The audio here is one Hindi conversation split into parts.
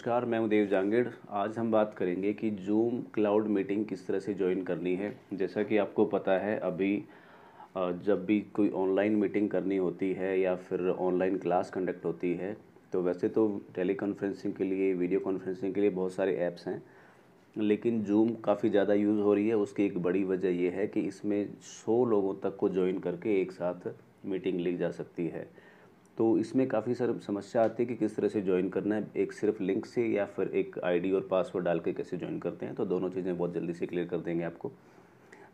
नमस्कार मैं हूं देव जांगिड़ आज हम बात करेंगे कि जूम क्लाउड मीटिंग किस तरह से ज्वाइन करनी है जैसा कि आपको पता है अभी जब भी कोई ऑनलाइन मीटिंग करनी होती है या फिर ऑनलाइन क्लास कंडक्ट होती है तो वैसे तो टेली कॉन्फ्रेंसिंग के लिए वीडियो कॉन्फ्रेंसिंग के लिए बहुत सारे ऐप्स हैं लेकिन जूम काफ़ी ज़्यादा यूज़ हो रही है उसकी एक बड़ी वजह यह है कि इसमें सौ लोगों तक को ज्वाइन करके एक साथ मीटिंग ली जा सकती है तो इसमें काफ़ी सर समस्या आती है कि किस तरह से ज्वाइन करना है एक सिर्फ लिंक से या फिर एक आईडी और पासवर्ड डाल के कैसे ज्वाइन करते हैं तो दोनों चीज़ें बहुत जल्दी से क्लियर कर देंगे आपको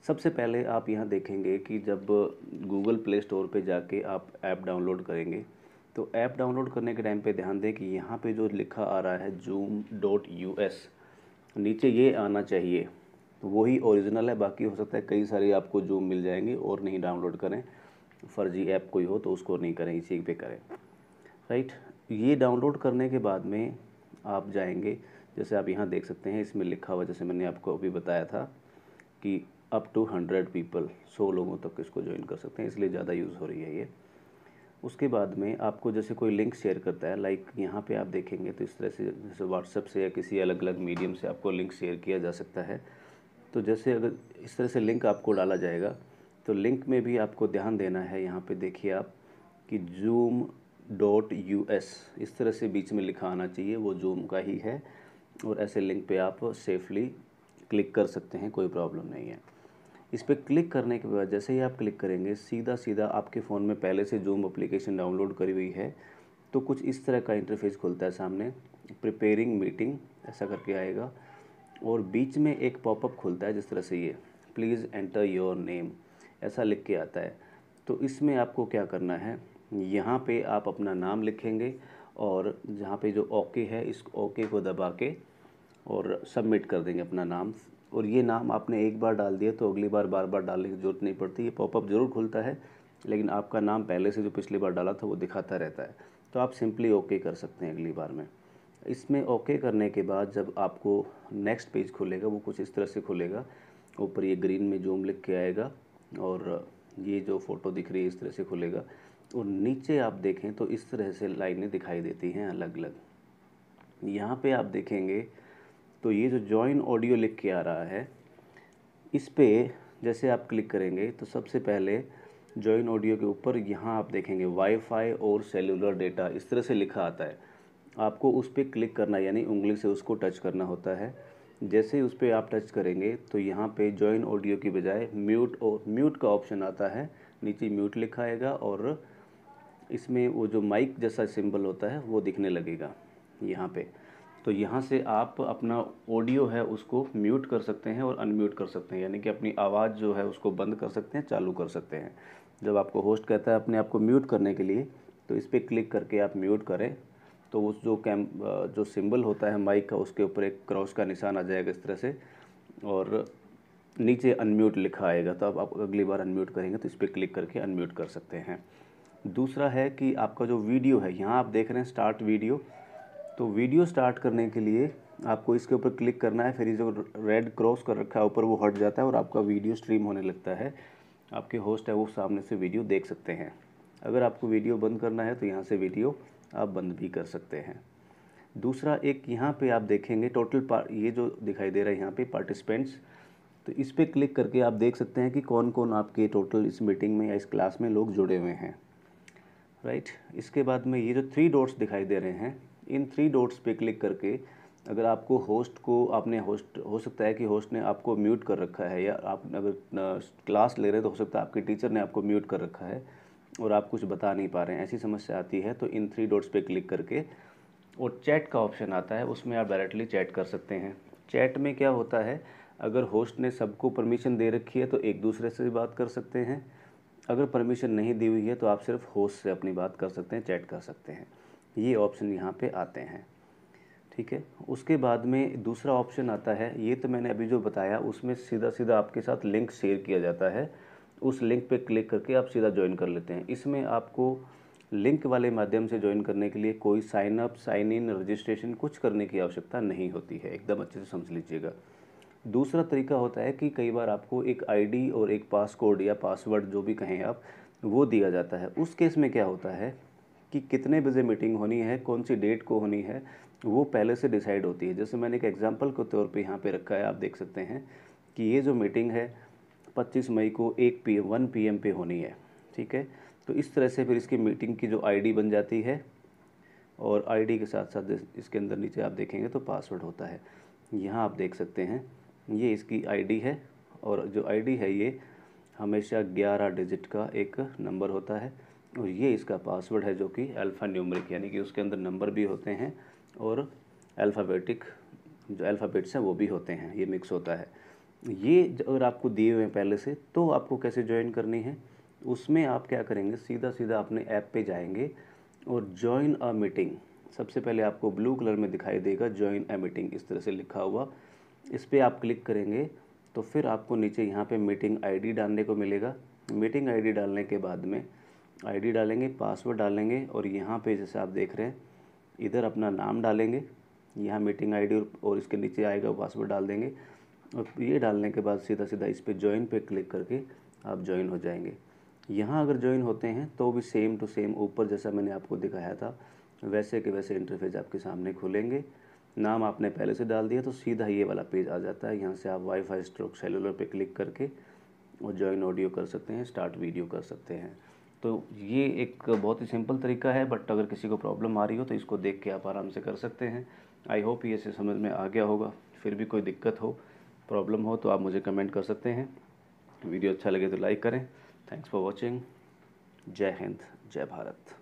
सबसे पहले आप यहाँ देखेंगे कि जब गूगल प्ले स्टोर पर जाके आप ऐप डाउनलोड करेंगे तो ऐप डाउनलोड करने के टाइम पर ध्यान दें कि यहाँ पर जो लिखा आ रहा है जूम डॉट यू एस नीचे ये आना चाहिए तो वही ओरिजिनल है बाकी हो सकता है कई सारे आपको जूम मिल जाएंगे और नहीं डाउनलोड करें फर्जी ऐप कोई हो तो उसको नहीं करें इसी पे करें राइट ये डाउनलोड करने के बाद में आप जाएंगे जैसे आप यहाँ देख सकते हैं इसमें लिखा हुआ जैसे मैंने आपको अभी बताया था कि अप टू हंड्रेड पीपल सौ लोगों तक इसको ज्वाइन कर सकते हैं इसलिए ज़्यादा यूज़ हो रही है ये उसके बाद में आपको जैसे कोई लिंक शेयर करता है लाइक यहाँ पे आप देखेंगे तो इस तरह से जैसे व्हाट्सएप से या किसी अलग अलग मीडियम से आपको लिंक शेयर किया जा सकता है तो जैसे अगर इस तरह से लिंक आपको डाला जाएगा तो लिंक में भी आपको ध्यान देना है यहाँ पे देखिए आप कि जूम डॉट यू एस इस तरह से बीच में लिखा आना चाहिए वो जूम का ही है और ऐसे लिंक पे आप सेफली क्लिक कर सकते हैं कोई प्रॉब्लम नहीं है इस पर क्लिक करने के बाद जैसे ही आप क्लिक करेंगे सीधा सीधा आपके फ़ोन में पहले से जूम अप्लीकेशन डाउनलोड करी हुई है तो कुछ इस तरह का इंटरफेस खुलता है सामने प्रिपेयरिंग मीटिंग ऐसा करके आएगा और बीच में एक पॉपअप खुलता है जिस तरह से ये प्लीज़ एंटर योर नेम ऐसा लिख के आता है तो इसमें आपको क्या करना है यहाँ पे आप अपना नाम लिखेंगे और जहाँ पे जो ओके है इस ओके को दबा के और सबमिट कर देंगे अपना नाम और ये नाम आपने एक बार डाल दिया तो अगली बार बार बार डालने की ज़रूरत नहीं पड़ती ये पॉपअप ज़रूर खुलता है लेकिन आपका नाम पहले से जो पिछली बार डाला था वो दिखाता रहता है तो आप सिंपली ओके कर सकते हैं अगली बार में इसमें ओके करने के बाद जब आपको नेक्स्ट पेज खुलेगा वो कुछ इस तरह से खुलेगा ऊपर ये ग्रीन में जूम लिख के आएगा और ये जो फ़ोटो दिख रही है इस तरह से खुलेगा और नीचे आप देखें तो इस तरह से लाइनें दिखाई देती हैं अलग अलग यहाँ पे आप देखेंगे तो ये जो जॉइन ऑडियो लिख के आ रहा है इस पर जैसे आप क्लिक करेंगे तो सबसे पहले जॉइन ऑडियो के ऊपर यहाँ आप देखेंगे वाईफाई और सेलुलर डेटा इस तरह से लिखा आता है आपको उस पर क्लिक करना यानी उंगली से उसको टच करना होता है जैसे ही उस पर आप टच करेंगे तो यहाँ पे ज्वाइन ऑडियो की बजाय म्यूट और म्यूट का ऑप्शन आता है नीचे म्यूट लिखा आएगा और इसमें वो जो माइक जैसा सिंबल होता है वो दिखने लगेगा यहाँ पे तो यहाँ से आप अपना ऑडियो है उसको म्यूट कर सकते हैं और अनम्यूट कर सकते हैं यानी कि अपनी आवाज़ जो है उसको बंद कर सकते हैं चालू कर सकते हैं जब आपको होस्ट कहता है अपने आप को म्यूट करने के लिए तो इस पर क्लिक करके आप म्यूट करें तो उस जो कैम जो सिंबल होता है माइक का उसके ऊपर एक क्रॉस का निशान आ जाएगा इस तरह से और नीचे अनम्यूट लिखा आएगा तो अब आप अगली बार अनम्यूट करेंगे तो इस पर क्लिक करके अनम्यूट कर सकते हैं दूसरा है कि आपका जो वीडियो है यहाँ आप देख रहे हैं स्टार्ट वीडियो तो वीडियो स्टार्ट करने के लिए आपको इसके ऊपर क्लिक करना है फिर जो रेड क्रॉस कर रखा है ऊपर वो हट जाता है और आपका वीडियो स्ट्रीम होने लगता है आपके होस्ट है वो सामने से वीडियो देख सकते हैं अगर आपको वीडियो बंद करना है तो यहाँ से वीडियो आप बंद भी कर सकते हैं दूसरा एक यहाँ पे आप देखेंगे टोटल ये जो दिखाई दे रहा है यहाँ पे पार्टिसिपेंट्स तो इस पर क्लिक करके आप देख सकते हैं कि कौन कौन आपके टोटल इस मीटिंग में या इस क्लास में लोग जुड़े हुए हैं राइट इसके बाद में ये जो थ्री डॉट्स दिखाई दे रहे हैं इन थ्री डॉट्स पे क्लिक करके अगर आपको होस्ट को आपने होस्ट हो सकता है कि होस्ट ने आपको म्यूट कर रखा है या आप अगर क्लास ले रहे हैं तो हो सकता है आपके टीचर ने आपको म्यूट कर रखा है और आप कुछ बता नहीं पा रहे हैं ऐसी समस्या आती है तो इन थ्री डॉट्स पे क्लिक करके और चैट का ऑप्शन आता है उसमें आप डायरेक्टली चैट कर सकते हैं चैट में क्या होता है अगर होस्ट ने सबको परमिशन दे रखी है तो एक दूसरे से बात कर सकते हैं अगर परमिशन नहीं दी हुई है तो आप सिर्फ होस्ट से अपनी बात कर सकते हैं चैट कर सकते हैं ये ऑप्शन यहाँ पे आते हैं ठीक है उसके बाद में दूसरा ऑप्शन आता है ये तो मैंने अभी जो बताया उसमें सीधा सीधा आपके साथ लिंक शेयर किया जाता है उस लिंक पे क्लिक करके आप सीधा ज्वाइन कर लेते हैं इसमें आपको लिंक वाले माध्यम से ज्वाइन करने के लिए कोई sign up sign in registration कुछ करने की आवश्यकता नहीं होती है एकदम अच्छे से समझ लीजिएगा दूसरा तरीका होता है कि कई बार आपको एक आईडी और एक पासकोड या पासवर्ड जो भी कहें आप वो दिया जाता है उस केस में क्या होता है कि कितने बजे मीटिंग होनी है कौन सी डेट को होनी है वो पहले से डिसाइड होती है जैसे मैंने एक एग्जाम्पल के तौर पर यहाँ पर रखा है आप देख सकते हैं कि ये जो मीटिंग है 25 मई को एक पी वन पी पे होनी है ठीक है तो इस तरह से फिर इसकी मीटिंग की जो आईडी बन जाती है और आईडी के साथ साथ इसके अंदर नीचे आप देखेंगे तो पासवर्ड होता है यहाँ आप देख सकते हैं ये इसकी आईडी है और जो आईडी है ये हमेशा 11 डिजिट का एक नंबर होता है और ये इसका पासवर्ड है जो कि अल्फ़ा न्यूमरिक यानी कि उसके अंदर नंबर भी होते हैं और अल्फ़ाबेटिक जो अल्फ़ाबेट्स हैं वो भी होते हैं ये मिक्स होता है ये अगर आपको दिए हुए हैं पहले से तो आपको कैसे ज्वाइन करनी है उसमें आप क्या करेंगे सीधा सीधा अपने ऐप पे जाएंगे और ज्वाइन अ मीटिंग सबसे पहले आपको ब्लू कलर में दिखाई देगा ज्वाइन अ मीटिंग इस तरह से लिखा हुआ इस पर आप क्लिक करेंगे तो फिर आपको नीचे यहाँ पे मीटिंग आईडी डालने को मिलेगा मीटिंग आईडी डालने के बाद में आईडी डालेंगे पासवर्ड डालेंगे और यहाँ पे जैसे आप देख रहे हैं इधर अपना नाम डालेंगे यहाँ मीटिंग आईडी और इसके नीचे आएगा पासवर्ड डाल देंगे और ये डालने के बाद सीधा सीधा इस पर ज्वाइन पे क्लिक करके आप ज्वाइन हो जाएंगे यहाँ अगर ज्वाइन होते हैं तो भी सेम टू सेम ऊपर जैसा मैंने आपको दिखाया था वैसे के वैसे इंटरफेस आपके सामने खुलेंगे नाम आपने पहले से डाल दिया तो सीधा ये वाला पेज आ जाता है यहाँ से आप वाईफाई स्ट्रोक सेलुलर पे क्लिक करके और ज्वाइन ऑडियो कर सकते हैं स्टार्ट वीडियो कर सकते हैं तो ये एक बहुत ही सिंपल तरीका है बट अगर किसी को प्रॉब्लम आ रही हो तो इसको देख के आप आराम से कर सकते हैं आई होप ये से समझ में आ गया होगा फिर भी कोई दिक्कत हो प्रॉब्लम हो तो आप मुझे कमेंट कर सकते हैं वीडियो अच्छा लगे तो लाइक करें थैंक्स फॉर वॉचिंग जय हिंद जय भारत